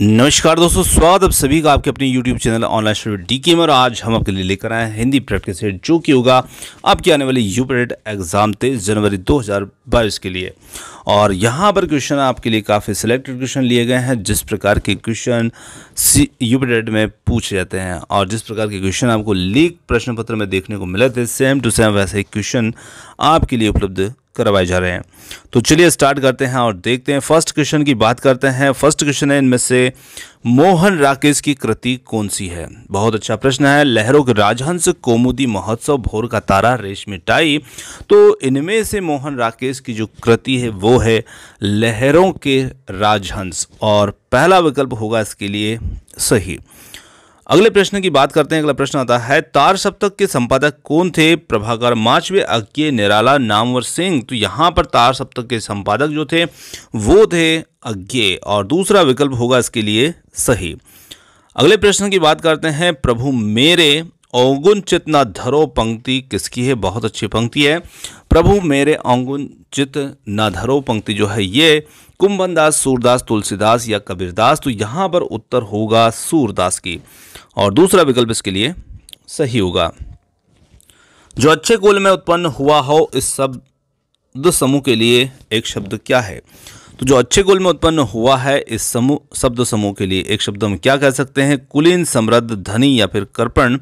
नमस्कार दोस्तों स्वागत अब सभी का आपके अपने YouTube channel online study D K और आज हम आपके लिए लेकर आए हैं हिंदी प्रैक्टिस सेट जो कि होगा आपके आने वाले यू परेड एग्ज़ाम तेईस जनवरी 2022 के लिए और यहाँ पर क्वेश्चन आपके लिए काफ़ी सिलेक्टेड क्वेश्चन लिए गए हैं जिस प्रकार के क्वेश्चन सी यू परेड में पूछे जाते हैं और जिस प्रकार के क्वेश्चन आपको लीक प्रश्न पत्र में देखने को मिले थे सेम टू सेम वैसे क्वेश्चन आपके लिए उपलब्ध करवाए जा रहे हैं तो चलिए स्टार्ट करते हैं और देखते हैं फर्स्ट क्वेश्चन की बात करते हैं फर्स्ट क्वेश्चन है इनमें से मोहन राकेश की कृति कौन सी है बहुत अच्छा प्रश्न है लहरों के राजहंस कोमुदी महोत्सव भोर का तारा रेशमी टाई तो इनमें से मोहन राकेश की जो कृति है वो है लहरों के राजहंस और पहला विकल्प होगा इसके लिए सही अगले प्रश्न की बात करते हैं अगला प्रश्न आता है तार सप्तक के संपादक कौन थे प्रभाकर माचवे अज्ञे निराला नामवर सिंह तो यहाँ पर तार सप्तक के संपादक जो थे वो थे अज्ञे और दूसरा विकल्प होगा इसके लिए सही अगले प्रश्न की बात करते हैं प्रभु मेरे औगुन चितना धरो पंक्ति किसकी है बहुत अच्छी पंक्ति है प्रभु मेरे औगुन चित न धरो पंक्ति जो है ये कुंभनदास सूरदास तुलसीदास या कबीरदास तो यहाँ पर उत्तर होगा सूरदास की और दूसरा विकल्प इसके लिए सही होगा जो अच्छे कुल में उत्पन्न हुआ हो इस शब्द समूह के लिए एक शब्द क्या है तो जो अच्छे कुल में उत्पन्न हुआ है इस समूह शब्द समूह के लिए एक शब्द हम क्या कह सकते हैं कुलीन समृद्ध धनी या फिर कर्पण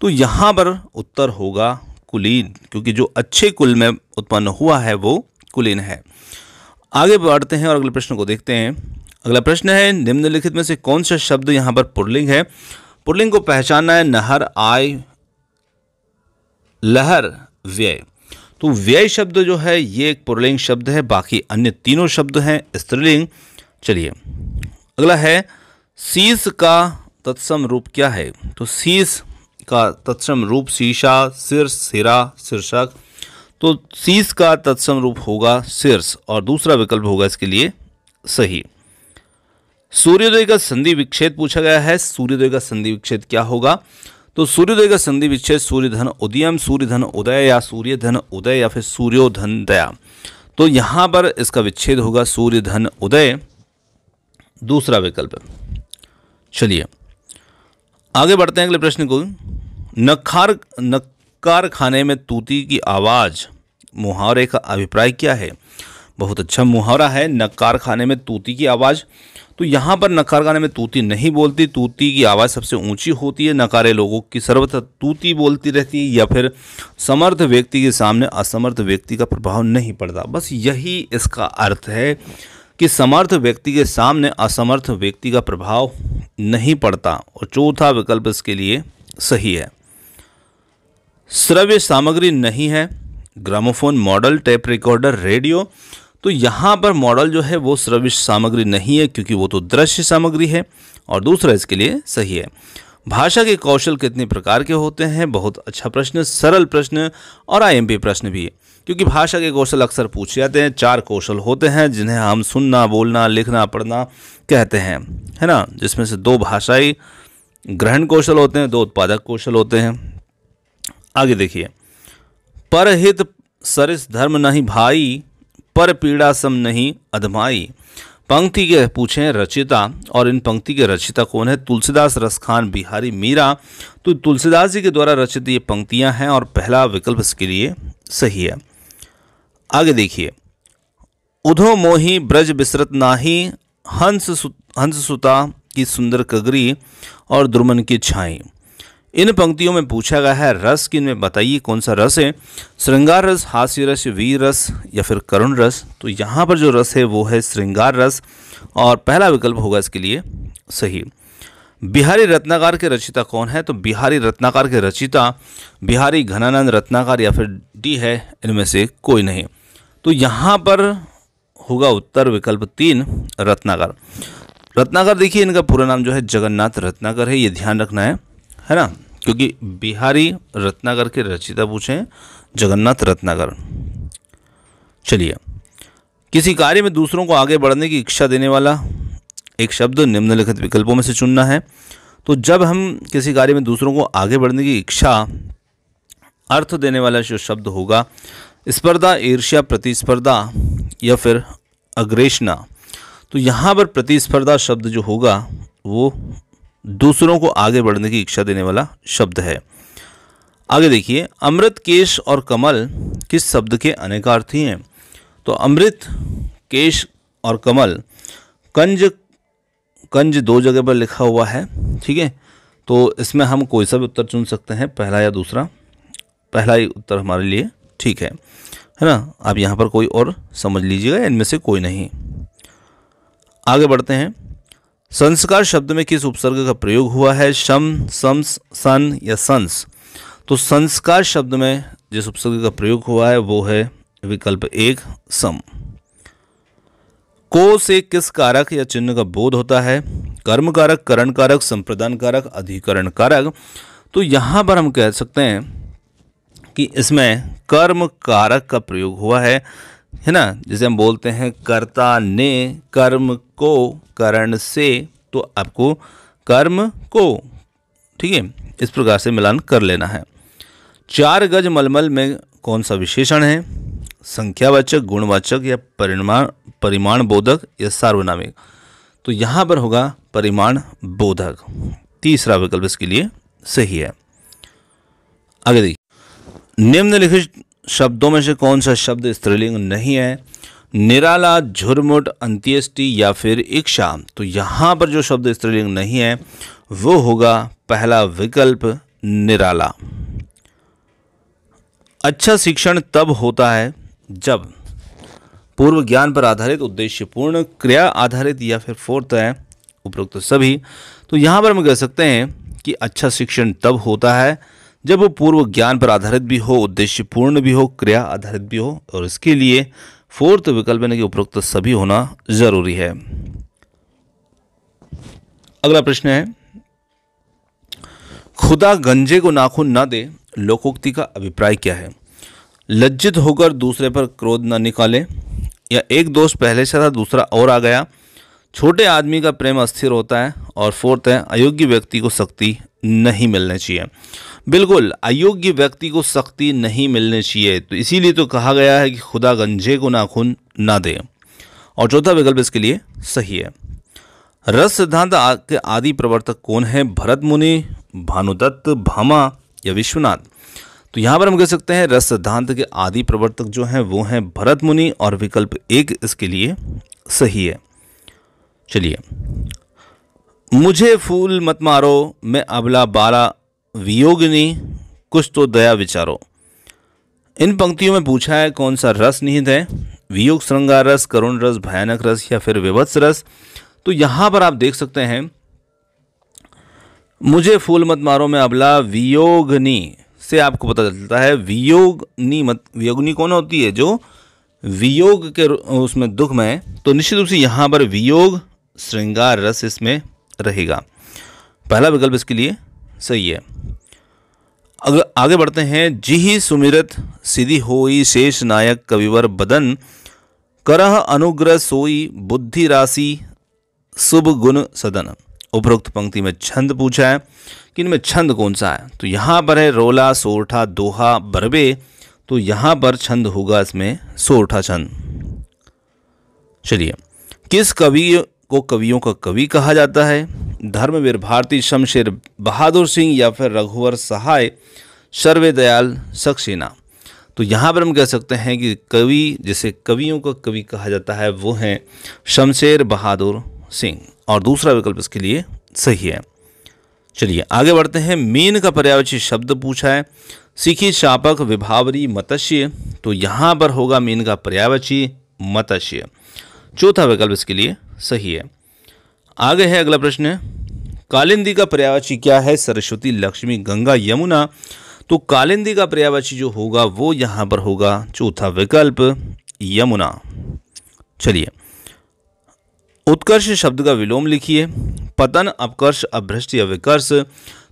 तो यहाँ पर उत्तर होगा कुलीन क्योंकि जो अच्छे कुल में उत्पन्न हुआ है वो कुलीन है आगे बढ़ते हैं और अगले प्रश्न को देखते हैं अगला प्रश्न है निम्नलिखित में से कौन सा शब्द यहाँ पर पुरलिंग है पुरलिंग को पहचानना है नहर आय लहर व्यय तो व्यय शब्द जो है ये एक पुरलिंग शब्द है बाकी अन्य तीनों शब्द हैं स्त्रीलिंग चलिए अगला है शीस का तत्सम रूप क्या है तो शीस का तत्सम रूप शीशा सिर सिरा शीर्षक तो शीश का तत्सम रूप होगा शीर्ष और दूसरा विकल्प होगा इसके लिए सही सूर्योदय का संधि विक्षेद पूछा गया है सूर्योदय का संधि विक्षेद क्या होगा तो सूर्योदय का संधि विच्छेद सूर्यधन उदयम सूर्यधन उदय या सूर्यधन उदय या फिर सूर्योधन दया तो यहां पर इसका विच्छेद होगा सूर्यधन उदय दूसरा विकल्प चलिए आगे बढ़ते हैं अगले प्रश्न को नखार नक कारखाने में तूती की आवाज़ मुहावरे का अभिप्राय क्या है बहुत अच्छा मुहावरा है नक्कार खाने में तूती की आवाज़ तो यहाँ पर नकार खाने में तूती नहीं बोलती तूती की आवाज़ सबसे ऊंची होती है नकारे लोगों की सर्वथा तूती बोलती रहती है या फिर समर्थ व्यक्ति के सामने असमर्थ व्यक्ति का प्रभाव नहीं पड़ता बस यही इसका अर्थ है कि समर्थ व्यक्ति के सामने असमर्थ व्यक्ति का प्रभाव नहीं पड़ता और चौथा विकल्प इसके लिए सही है श्रव्य सामग्री नहीं है gramophone model tape recorder radio तो यहाँ पर मॉडल जो है वो श्रव्य सामग्री नहीं है क्योंकि वो तो दृश्य सामग्री है और दूसरा इसके लिए सही है भाषा के कौशल कितने प्रकार के होते हैं बहुत अच्छा प्रश्न सरल प्रश्न और आईएमपी प्रश्न भी है क्योंकि भाषा के कौशल अक्सर पूछे जाते हैं चार कौशल होते हैं जिन्हें हम सुनना बोलना लिखना पढ़ना कहते हैं है ना जिसमें से दो भाषाई ग्रहण कौशल होते हैं दो उत्पादक कौशल होते हैं आगे देखिए पर हित सरिस धर्म नहीं भाई पर पीड़ा सम नहीं अधमाई पंक्ति के पूछें रचिता और इन पंक्ति के रचिता कौन है तुलसीदास रसखान बिहारी मीरा तो तुलसीदास जी के द्वारा रचित ये पंक्तियां हैं और पहला विकल्प इसके लिए सही है आगे देखिए उधो मोही ब्रज बिसरत नाही हंस सु, हंस सुता की सुंदर कगरी और द्रुमन की छाई इन पंक्तियों में पूछा गया है रस कि इनमें बताइए कौन सा रस है श्रृंगार रस हास्य रस वीर रस या फिर करुण रस तो यहाँ पर जो रस है वो है श्रृंगार रस और पहला विकल्प होगा इसके लिए सही बिहारी रत्नाकार के रचिता कौन है तो बिहारी रत्नाकार के रचिता बिहारी घनानंद रत्नाकार या फिर डी है इनमें से कोई नहीं तो यहाँ पर होगा उत्तर विकल्प तीन रत्नाकर रत्नाकर देखिए इनका पूरा नाम जो है जगन्नाथ रत्नाकर है ये ध्यान रखना है है ना क्योंकि बिहारी रत्नागर के रचिता पूछे जगन्नाथ रत्नागर चलिए किसी कार्य में दूसरों को आगे बढ़ने की इच्छा देने वाला एक शब्द निम्नलिखित विकल्पों में से चुनना है तो जब हम किसी कार्य में दूसरों को आगे बढ़ने की इच्छा अर्थ देने वाला जो शब्द होगा स्पर्धा ईर्ष्या प्रतिस्पर्धा या फिर अग्रेषणा तो यहाँ पर प्रतिस्पर्धा शब्द जो होगा वो दूसरों को आगे बढ़ने की इच्छा देने वाला शब्द है आगे देखिए अमृत केश और कमल किस शब्द के अनेकार्थी हैं तो अमृत केश और कमल कंज कंज दो जगह पर लिखा हुआ है ठीक है तो इसमें हम कोई सा भी उत्तर चुन सकते हैं पहला या दूसरा पहला ही उत्तर हमारे लिए ठीक है है ना आप यहाँ पर कोई और समझ लीजिएगा इनमें से कोई नहीं आगे बढ़ते हैं संस्कार शब्द में किस उपसर्ग का प्रयोग हुआ है शम सम्स सन या संस तो संस्कार शब्द में जिस उपसर्ग का प्रयोग हुआ है वो है विकल्प एक सम को से किस कारक या चिन्ह का बोध होता है कर्म कारक करण कारक संप्रदान कारक अधिकरण कारक तो यहां पर हम कह सकते हैं कि इसमें कर्म कारक का प्रयोग हुआ है है ना जैसे हम बोलते हैं कर्ता ने कर्म को करण से तो आपको कर्म को ठीक है इस प्रकार से मिलान कर लेना है चार गज मलमल में कौन सा विशेषण है संख्यावाचक गुणवाचक या परिमाण परिमाण बोधक या सार्वनामिक तो यहाँ पर होगा परिमाण बोधक तीसरा विकल्प इसके लिए सही है आगे देखिए निम्नलिखित शब्दों में से कौन सा शब्द स्त्रीलिंग नहीं है निराला झुरमुट अंत्येष्टि या फिर इच्छा तो यहाँ पर जो शब्द स्त्रीलिंग नहीं है वो होगा पहला विकल्प निराला अच्छा शिक्षण तब होता है जब पूर्व ज्ञान पर आधारित उद्देश्यपूर्ण क्रिया आधारित या फिर फोर्थ है उपरोक्त सभी तो यहाँ पर हम कह सकते हैं कि अच्छा शिक्षण तब होता है जब वो पूर्व ज्ञान पर आधारित भी हो उद्देश्य पूर्ण भी हो क्रिया आधारित भी हो और इसके लिए फोर्थ विकल्प यानी कि उपरोक्त सभी होना जरूरी है अगला प्रश्न है खुदा गंजे को नाखून ना दे लोकोक्ति का अभिप्राय क्या है लज्जित होकर दूसरे पर क्रोध न निकाले या एक दोष पहले से था दूसरा और आ गया छोटे आदमी का प्रेम अस्थिर होता है और फोर्थ है अयोग्य व्यक्ति को शक्ति नहीं मिलनी चाहिए बिल्कुल अयोग्य व्यक्ति को सख्ती नहीं मिलनी चाहिए तो इसीलिए तो कहा गया है कि खुदा गंजे को नाखून ना दे और चौथा विकल्प इसके लिए सही है रस सिद्धांत के आदि प्रवर्तक कौन है भरत मुनि भानुदत्त भामा या विश्वनाथ तो यहाँ पर हम कह सकते हैं रस सिद्धांत के आदि प्रवर्तक जो हैं वो हैं भरत मुनि और विकल्प एक इसके लिए सही है चलिए मुझे फूल मत मारो मैं अबला बारा वियोगिनी कुछ तो दया विचारो इन पंक्तियों में पूछा है कौन सा रस निहित है वियोग श्रृंगार रस करुण रस भयानक रस या फिर विभत्स रस तो यहाँ पर आप देख सकते हैं मुझे फूल मत मारो मैं अबला वियोगनी से आपको पता चलता है वियोगनी मत वियोगनी कौन होती है जो वियोग के उसमें दुख में तो निश्चित रूप से यहाँ पर वियोग श्रृंगार रस इसमें रहेगा पहला विकल्प इसके लिए सही है अगर आगे बढ़ते हैं जी ही सुमिरत सिद्धि होई शेष नायक कविवर बदन करह अनुग्रह सोई बुद्धि राशि शुभ गुण सदन उपरोक्त पंक्ति में छंद पूछा है कि इनमें छंद कौन सा है तो यहाँ पर है रोला सोरठा दोहा बरबे तो यहाँ पर छंद होगा इसमें सोरठा छंद चलिए किस कवि को कवियों का कवि कहा जाता है धर्मवीर भारती शमशेर बहादुर सिंह या फिर रघुवर सहाय सर्वे दयाल सक्सेना तो यहाँ पर हम कह सकते हैं कि कवि जिसे कवियों का कवि कहा जाता है वो हैं शमशेर बहादुर सिंह और दूसरा विकल्प इसके लिए सही है चलिए आगे बढ़ते हैं मीन का पर्यावची शब्द पूछा है सीखी शापक विभावरी मत्स्य तो यहाँ पर होगा मीन का पर्यावची मत्स्य चौथा विकल्प इसके लिए सही है आगे है अगला प्रश्न कालिंदी का पर्यावची क्या है सरस्वती लक्ष्मी गंगा यमुना तो कालिंदी का पर्यावाची जो होगा वो यहां पर होगा चौथा विकल्प यमुना चलिए उत्कर्ष शब्द का विलोम लिखिए पतन अपकर्ष अभ्रष्ट या विकर्ष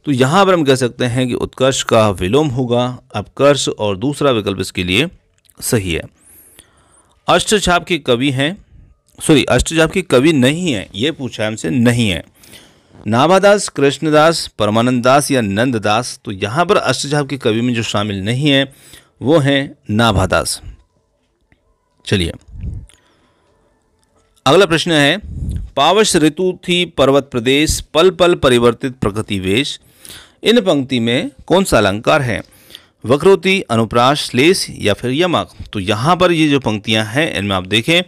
तो यहां पर हम कह सकते हैं कि उत्कर्ष का विलोम होगा अपकर्ष और दूसरा विकल्प इसके लिए सही है अष्टछाप के कवि हैं सॉरी अष्टछाप के कवि नहीं है ये पूछा हमसे नहीं है नाभादास कृष्णदास परमानंद दास या नंददास तो यहाँ पर अष्टझाप के कवि में जो शामिल नहीं है वो हैं नाभादास चलिए अगला प्रश्न है पावश ऋतु थी पर्वत प्रदेश पल पल परिवर्तित प्रकृति वेश इन पंक्ति में कौन सा अलंकार है वक्रोति अनुप्राश लेस या फिर यमक तो यहाँ पर ये जो पंक्तियाँ हैं इनमें आप देखें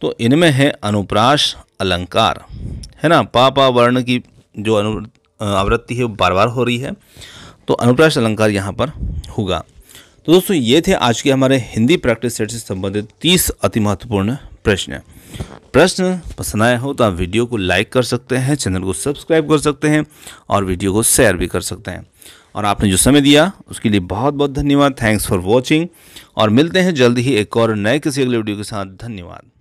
तो इनमें है अनुप्राश अलंकार है ना पापा वर्ण की जो अनु आवृत्ति है वो बार बार हो रही है तो अनुप्राश अलंकार यहाँ पर होगा तो दोस्तों ये थे आज के हमारे हिंदी प्रैक्टिस सेट से संबंधित तीस अति महत्वपूर्ण प्रश्न प्रश्न पसंद आया हो तो आप वीडियो को लाइक कर सकते हैं चैनल को सब्सक्राइब कर सकते हैं और वीडियो को शेयर भी कर सकते हैं और आपने जो समय दिया उसके लिए बहुत बहुत धन्यवाद थैंक्स फॉर वॉचिंग और मिलते हैं जल्द ही एक और नए किसी अगले वीडियो के साथ धन्यवाद